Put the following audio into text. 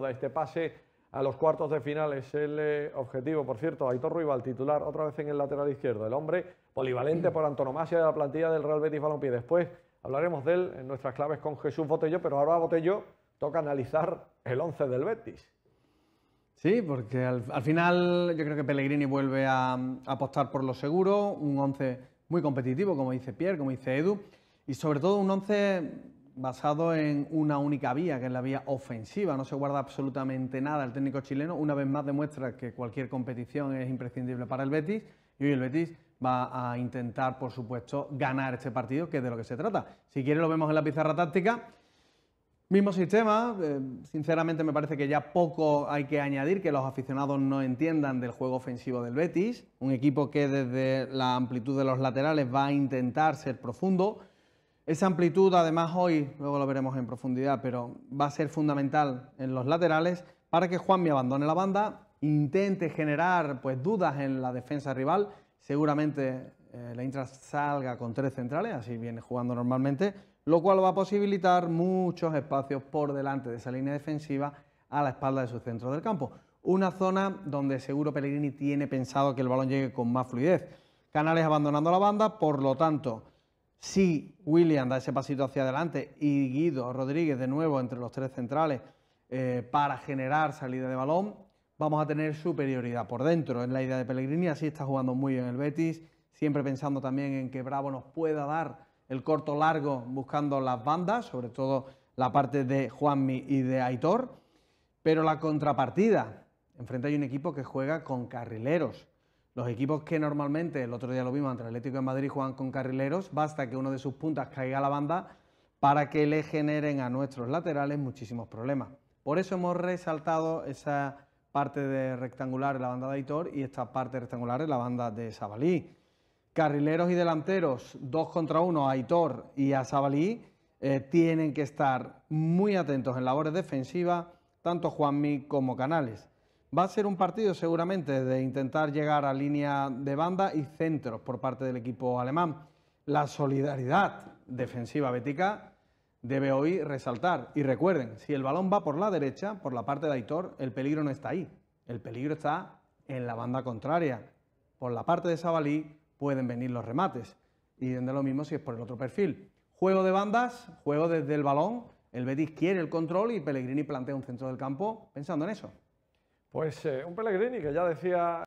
de este pase a los cuartos de final. Es el eh, objetivo, por cierto, Aitor Ruibal, titular otra vez en el lateral izquierdo. El hombre polivalente por antonomasia de la plantilla del Real Betis Balompié. Después hablaremos de él en nuestras claves con Jesús Botello, pero ahora Botello toca analizar el 11 del Betis. Sí, porque al, final yo creo que Pellegrini vuelve a, apostar por lo seguro, un 11 muy competitivo, como dice Pierre, como dice Edu, y sobre todo un 11 basado en una única vía, que es la vía ofensiva, no se guarda absolutamente nada. El técnico chileno una vez más demuestra que cualquier competición es imprescindible para el Betis y hoy el Betis va a intentar, por supuesto, ganar este partido, que es de lo que se trata. Si quiere lo vemos en la pizarra táctica. Mismo sistema, eh, sinceramente me parece que ya poco hay que añadir que los aficionados no entiendan del juego ofensivo del Betis, un equipo que desde la amplitud de los laterales va a intentar ser profundo, esa amplitud, además, hoy, luego lo veremos en profundidad, pero va a ser fundamental en los laterales para que Juanmi abandone la banda, intente generar pues, dudas en la defensa rival. Seguramente eh, la Intra salga con tres centrales, así viene jugando normalmente, lo cual va a posibilitar muchos espacios por delante de esa línea defensiva a la espalda de su centro del campo. Una zona donde seguro Pellegrini tiene pensado que el balón llegue con más fluidez. Canales abandonando la banda, por lo tanto, si William da ese pasito hacia adelante y Guido Rodríguez de nuevo entre los tres centrales eh, para generar salida de balón, vamos a tener superioridad por dentro. en la idea de Pellegrini, así está jugando muy bien el Betis, siempre pensando también en que Bravo nos pueda dar el corto largo buscando las bandas, sobre todo la parte de Juanmi y de Aitor. Pero la contrapartida, enfrente hay un equipo que juega con carrileros los equipos que normalmente, el otro día lo vimos, entre Atlético y Madrid juegan con carrileros, basta que uno de sus puntas caiga a la banda para que le generen a nuestros laterales muchísimos problemas. Por eso hemos resaltado esa parte de rectangular en la banda de Aitor y esta parte rectangular en la banda de Sabalí. Carrileros y delanteros, dos contra uno, a Aitor y a Sabalí, eh, tienen que estar muy atentos en labores defensivas, tanto Juanmi como Canales. Va a ser un partido seguramente de intentar llegar a línea de banda y centros por parte del equipo alemán. La solidaridad defensiva bética debe hoy resaltar. Y recuerden, si el balón va por la derecha, por la parte de Aitor, el peligro no está ahí. El peligro está en la banda contraria. Por la parte de Sabalí pueden venir los remates. Y de lo mismo si es por el otro perfil. Juego de bandas, juego desde el balón. El Betis quiere el control y Pellegrini plantea un centro del campo pensando en eso. Pues eh, un Pellegrini que ya decía